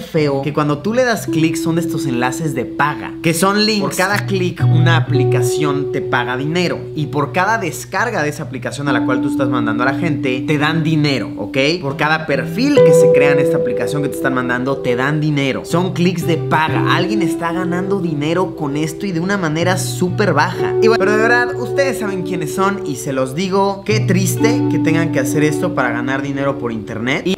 feo que cuando tú le das clic son de estos enlaces de paga, que son links. Por cada clic una aplicación te paga dinero y por cada descarga de esa aplicación a la cual tú estás mandando a la gente, te dan dinero, ¿ok? Por cada perfil que se crea en esta aplicación que te están mandando, te dan dinero. Son clics de paga. Alguien está ganando dinero con esto y de una manera súper baja. Y bueno, pero de verdad, ustedes saben quiénes son y se los digo, qué triste que tengan que hacer esto para ganar dinero por internet.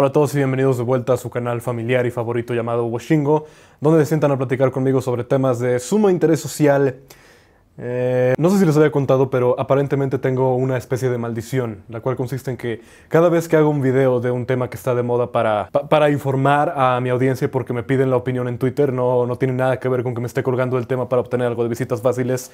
Hola a todos y bienvenidos de vuelta a su canal familiar y favorito llamado Washingo, donde se sientan a platicar conmigo sobre temas de sumo interés social. Eh, no sé si les había contado, pero aparentemente tengo una especie de maldición, la cual consiste en que cada vez que hago un video de un tema que está de moda para, para informar a mi audiencia porque me piden la opinión en Twitter, no, no tiene nada que ver con que me esté colgando el tema para obtener algo de visitas fáciles,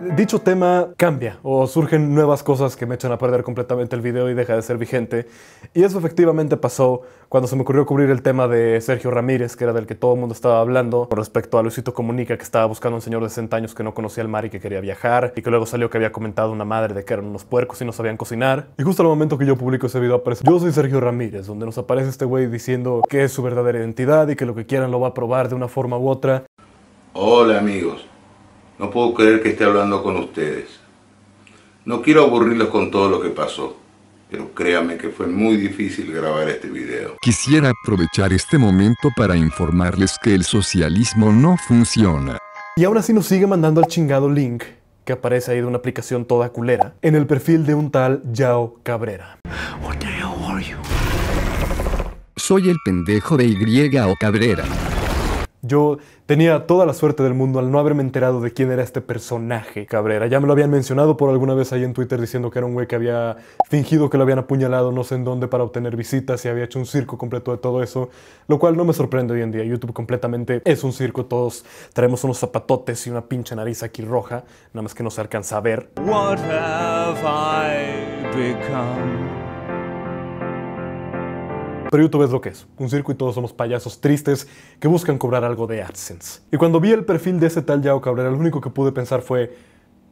dicho tema cambia o surgen nuevas cosas que me echan a perder completamente el video y deja de ser vigente. Y eso efectivamente pasó cuando se me ocurrió cubrir el tema de Sergio Ramírez, que era del que todo el mundo estaba hablando, con respecto a Luisito Comunica, que estaba buscando a un señor de 60 años que no conocía el mar y que quería viajar, y que luego salió que había comentado una madre de que eran unos puercos y no sabían cocinar. Y justo al momento que yo publico ese video aparece Yo soy Sergio Ramírez, donde nos aparece este güey diciendo que es su verdadera identidad y que lo que quieran lo va a probar de una forma u otra. Hola amigos. No puedo creer que esté hablando con ustedes. No quiero aburrirlos con todo lo que pasó, pero créame que fue muy difícil grabar este video. Quisiera aprovechar este momento para informarles que el socialismo no funciona. Y aún así nos sigue mandando al chingado link que aparece ahí de una aplicación toda culera en el perfil de un tal Yao Cabrera. you? Soy el pendejo de Y o Cabrera. Yo tenía toda la suerte del mundo al no haberme enterado de quién era este personaje Cabrera. Ya me lo habían mencionado por alguna vez ahí en Twitter diciendo que era un güey que había fingido que lo habían apuñalado no sé en dónde para obtener visitas y había hecho un circo completo de todo eso, lo cual no me sorprende hoy en día. YouTube completamente es un circo, todos traemos unos zapatotes y una pinche nariz aquí roja, nada más que no se alcanza a ver. What have I become? Pero YouTube es lo que es, un circo y todos somos payasos tristes que buscan cobrar algo de AdSense. Y cuando vi el perfil de ese tal Yao Cabrera, lo único que pude pensar fue,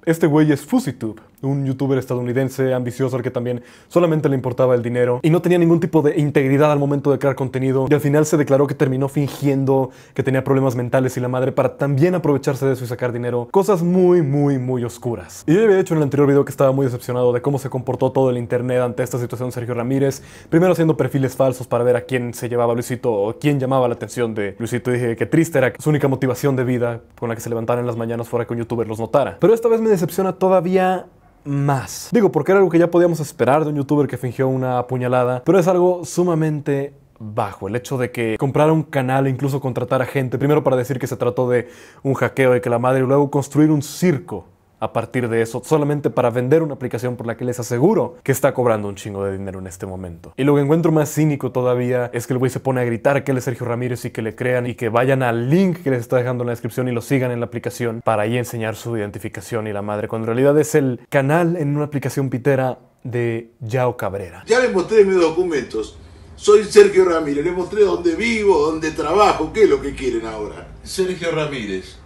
este güey es Fusitube, un youtuber estadounidense ambicioso al que también solamente le importaba el dinero y no tenía ningún tipo de integridad al momento de crear contenido y al final se declaró que terminó fingiendo que tenía problemas mentales y la madre para también aprovecharse de eso y sacar dinero. Cosas muy, muy, muy oscuras. Y yo había dicho en el anterior video que estaba muy decepcionado de cómo se comportó todo el internet ante esta situación Sergio Ramírez, primero haciendo perfiles falsos para ver a quién se llevaba Luisito o quién llamaba la atención de Luisito. Y dije que triste era su única motivación de vida con la que se levantara en las mañanas fuera que un youtuber los notara. Pero esta vez me decepciona todavía más. Digo, porque era algo que ya podíamos esperar de un youtuber que fingió una puñalada, pero es algo sumamente bajo. El hecho de que comprara un canal e incluso contratar a gente, primero para decir que se trató de un hackeo y que la madre, y luego construir un circo a partir de eso solamente para vender una aplicación por la que les aseguro que está cobrando un chingo de dinero en este momento. Y lo que encuentro más cínico todavía es que el güey se pone a gritar que él es Sergio Ramírez y que le crean y que vayan al link que les está dejando en la descripción y lo sigan en la aplicación para ahí enseñar su identificación y la madre, cuando en realidad es el canal en una aplicación pitera de Yao Cabrera. Ya les mostré mis documentos. Soy Sergio Ramírez, les mostré dónde vivo, dónde trabajo, qué es lo que quieren ahora. Sergio Ramírez.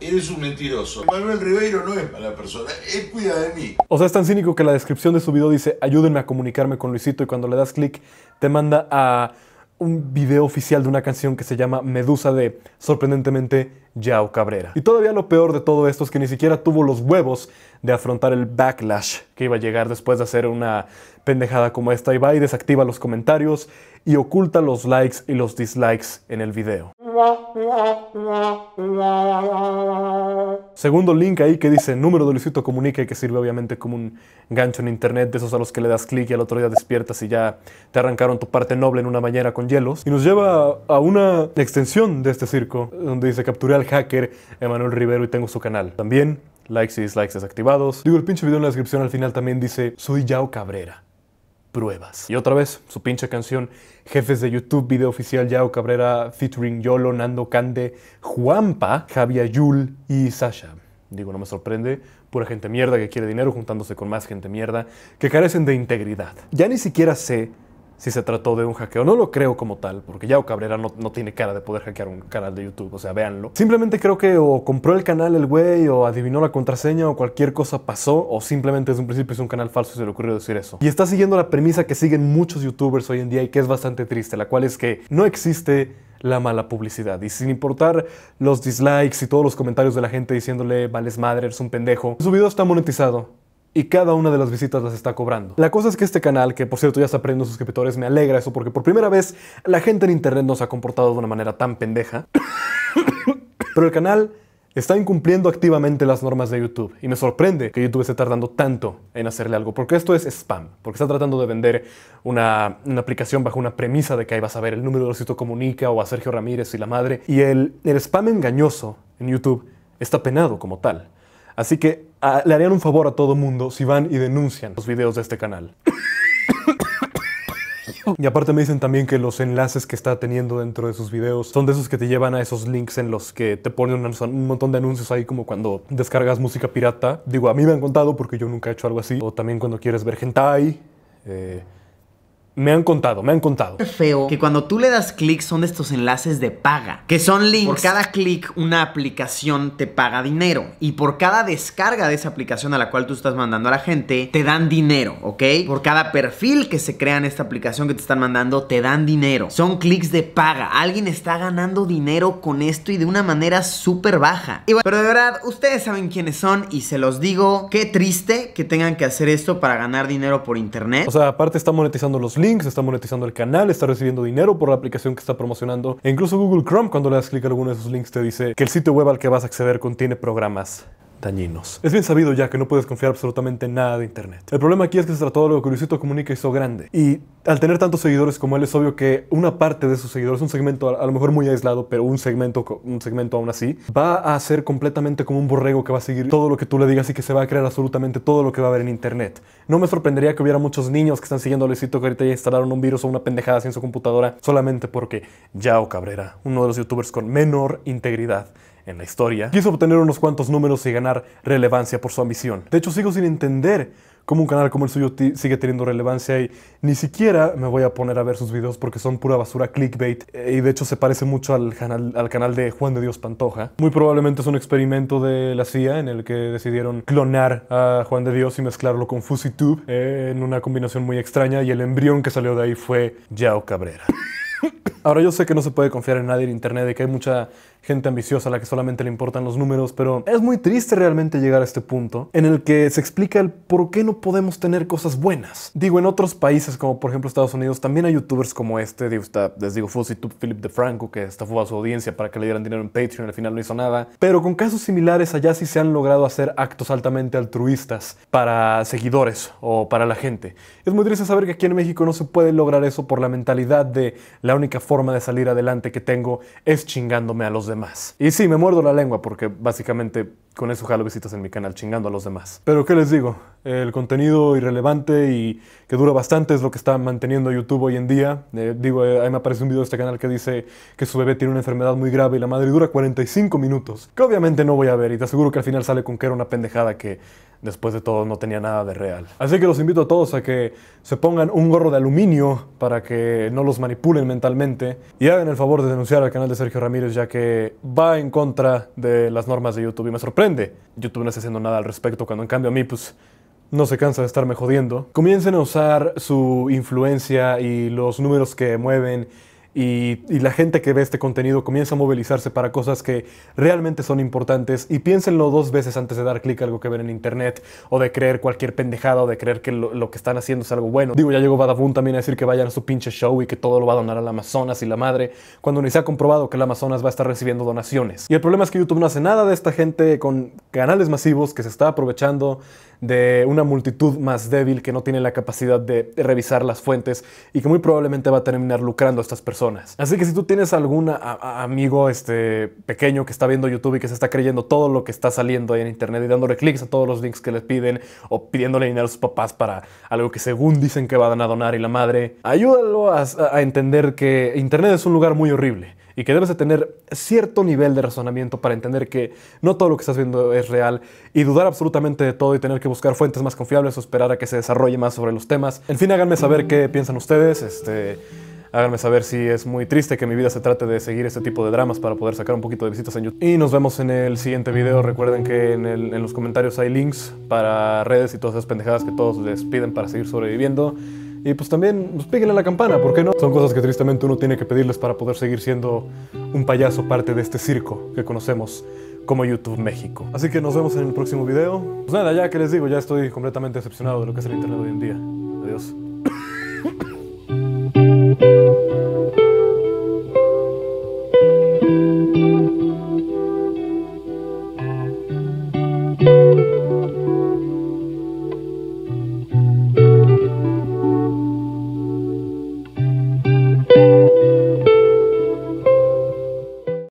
Eres un mentiroso. Manuel Ribeiro no es la persona, él cuida de mí. O sea, es tan cínico que la descripción de su video dice, ayúdenme a comunicarme con Luisito y cuando le das clic te manda a un video oficial de una canción que se llama Medusa de, sorprendentemente, Yao Cabrera. Y todavía lo peor de todo esto es que ni siquiera tuvo los huevos de afrontar el backlash que iba a llegar después de hacer una pendejada como esta. Y va y desactiva los comentarios y oculta los likes y los dislikes en el video. Segundo link ahí que dice número de Luisito Comunica y que sirve obviamente como un gancho en internet de esos a los que le das clic y al otro día despiertas y ya te arrancaron tu parte noble en una bañera con hielos. Y nos lleva a una extensión de este circo donde dice capturé al hacker Emanuel Rivero y tengo su canal. También likes y dislikes desactivados. Digo, el pinche video en la descripción al final también dice soy Yao Cabrera pruebas. Y otra vez, su pinche canción, jefes de YouTube, video oficial Yao Cabrera, featuring Yolo, Nando Cande, Juanpa, Javier Yul y Sasha. Digo, no me sorprende, pura gente mierda que quiere dinero juntándose con más gente mierda que carecen de integridad. Ya ni siquiera sé si se trató de un hackeo. No lo creo como tal, porque Yao Cabrera no, tiene cara de poder hackear un canal de YouTube, o sea, véanlo. Simplemente creo que o compró el canal el güey, o adivinó la contraseña, o cualquier cosa pasó, o simplemente desde un principio es un canal falso y se le ocurrió decir eso. Y está siguiendo la premisa que siguen muchos youtubers hoy en día y que es bastante triste, la cual es que no existe la mala publicidad. Y sin importar los dislikes y todos los comentarios de la gente diciéndole, vales madre, eres un pendejo, su video está monetizado y cada una de las visitas las está cobrando. La cosa es que este canal, que por cierto ya está perdiendo suscriptores, me alegra eso porque por primera vez la gente en internet nos ha comportado de una manera tan pendeja. Pero el canal está incumpliendo activamente las normas de YouTube y me sorprende que YouTube esté tardando tanto en hacerle algo, porque esto es spam, porque está tratando de vender una, aplicación bajo una premisa de que ahí vas a ver el número de tú Comunica o a Sergio Ramírez y la madre, y el spam engañoso en YouTube está penado como tal. Así que ah, le harían un favor a todo mundo si van y denuncian los videos de este canal. Y aparte me dicen también que los enlaces que está teniendo dentro de sus videos son de esos que te llevan a esos links en los que te ponen un montón de anuncios ahí como cuando descargas música pirata. Digo, a mí me han contado porque yo nunca he hecho algo así. O también cuando quieres ver hentai. Eh, me han contado, me han contado. Feo. Que cuando tú le das clic son de estos enlaces de paga. Que son links. Por cada clic una aplicación te paga dinero. Y por cada descarga de esa aplicación a la cual tú estás mandando a la gente, te dan dinero, ¿ok? Por cada perfil que se crea en esta aplicación que te están mandando, te dan dinero. Son clics de paga. Alguien está ganando dinero con esto y de una manera súper baja. pero de verdad, ustedes saben quiénes son y se los digo. Qué triste que tengan que hacer esto para ganar dinero por internet. O sea, aparte está monetizando los links, está monetizando el canal, está recibiendo dinero por la aplicación que está promocionando. E incluso Google Chrome, cuando le das clic a alguno de esos links, te dice que el sitio web al que vas a acceder contiene programas es bien sabido ya que no puedes confiar absolutamente nada de Internet. El problema aquí es que se trató de lo que Luisito Comunica hizo grande. Y al tener tantos seguidores como él, es obvio que una parte de sus seguidores, un segmento a, lo mejor muy aislado, pero un segmento, un segmento aún así, va a ser completamente como un borrego que va a seguir todo lo que tú le digas y que se va a crear absolutamente todo lo que va a haber en Internet. No me sorprendería que hubiera muchos niños que están siguiendo a Luisito que ahorita ya instalaron un virus o una pendejada en su computadora solamente porque Yao Cabrera, uno de los youtubers con menor integridad, en la historia, quiso obtener unos cuantos números y ganar relevancia por su ambición. De hecho, sigo sin entender cómo un canal como el suyo sigue teniendo relevancia y ni siquiera me voy a poner a ver sus videos porque son pura basura clickbait eh, y de hecho se parece mucho al canal, al canal de Juan de Dios Pantoja. Muy probablemente es un experimento de la CIA en el que decidieron clonar a Juan de Dios y mezclarlo con FusiTube eh, en una combinación muy extraña y el embrión que salió de ahí fue Yao Cabrera. Ahora yo sé que no se puede confiar en nadie en Internet, Y que hay mucha gente ambiciosa a la que solamente le importan los números, pero es muy triste realmente llegar a este punto en el que se explica el por qué no podemos tener cosas buenas. Digo, en otros países como por ejemplo Estados Unidos también hay youtubers como este, les digo, Fuzzy Tube Philip DeFranco, que estafó a su audiencia para que le dieran dinero en Patreon, al final no hizo nada, pero con casos similares allá sí se han logrado hacer actos altamente altruistas para seguidores o para la gente. Es muy triste saber que aquí en México no se puede lograr eso por la mentalidad de la única forma forma de salir adelante que tengo es chingándome a los demás. Y sí, me muerdo la lengua porque básicamente con eso jalo visitas en mi canal chingando a los demás. Pero ¿qué les digo? El contenido irrelevante y que dura bastante es lo que está manteniendo YouTube hoy en día. Eh, digo, eh, ahí me aparece un video de este canal que dice que su bebé tiene una enfermedad muy grave y la madre dura 45 minutos. Que obviamente no voy a ver y te aseguro que al final sale con que era una pendejada que después de todo no tenía nada de real. Así que los invito a todos a que se pongan un gorro de aluminio para que no los manipulen mentalmente y hagan el favor de denunciar al canal de Sergio Ramírez ya que va en contra de las normas de YouTube y me sorprende. YouTube no está haciendo nada al respecto cuando en cambio a mí pues no se cansa de estarme jodiendo. Comiencen a usar su influencia y los números que mueven y, la gente que ve este contenido comienza a movilizarse para cosas que realmente son importantes y piénsenlo dos veces antes de dar clic a algo que ven en internet o de creer cualquier pendejada o de creer que lo, que están haciendo es algo bueno. Digo, ya llegó Badabun también a decir que vayan a su pinche show y que todo lo va a donar al Amazonas y la madre, cuando ni se ha comprobado que el Amazonas va a estar recibiendo donaciones. Y el problema es que YouTube no hace nada de esta gente con canales masivos que se está aprovechando de una multitud más débil que no tiene la capacidad de revisar las fuentes y que muy probablemente va a terminar lucrando a estas personas. Así que si tú tienes algún amigo este, pequeño que está viendo YouTube y que se está creyendo todo lo que está saliendo ahí en internet y dándole clics a todos los links que les piden o pidiéndole dinero a sus papás para algo que según dicen que van a donar y la madre, ayúdalo a entender que internet es un lugar muy horrible y que debes de tener cierto nivel de razonamiento para entender que no todo lo que estás viendo es real y dudar absolutamente de todo y tener que buscar fuentes más confiables o esperar a que se desarrolle más sobre los temas. En fin, háganme saber qué piensan ustedes. Este, háganme saber si es muy triste que mi vida se trate de seguir este tipo de dramas para poder sacar un poquito de visitas en YouTube. Y nos vemos en el siguiente video. Recuerden que en, en los comentarios hay links para redes y todas esas pendejadas que todos les piden para seguir sobreviviendo. Y pues también, pues píguenle a la campana, ¿por qué no? Son cosas que tristemente uno tiene que pedirles para poder seguir siendo un payaso parte de este circo que conocemos como YouTube México. Así que nos vemos en el próximo video. Pues nada, ya que les digo, ya estoy completamente decepcionado de lo que es el internet hoy en día. Adiós.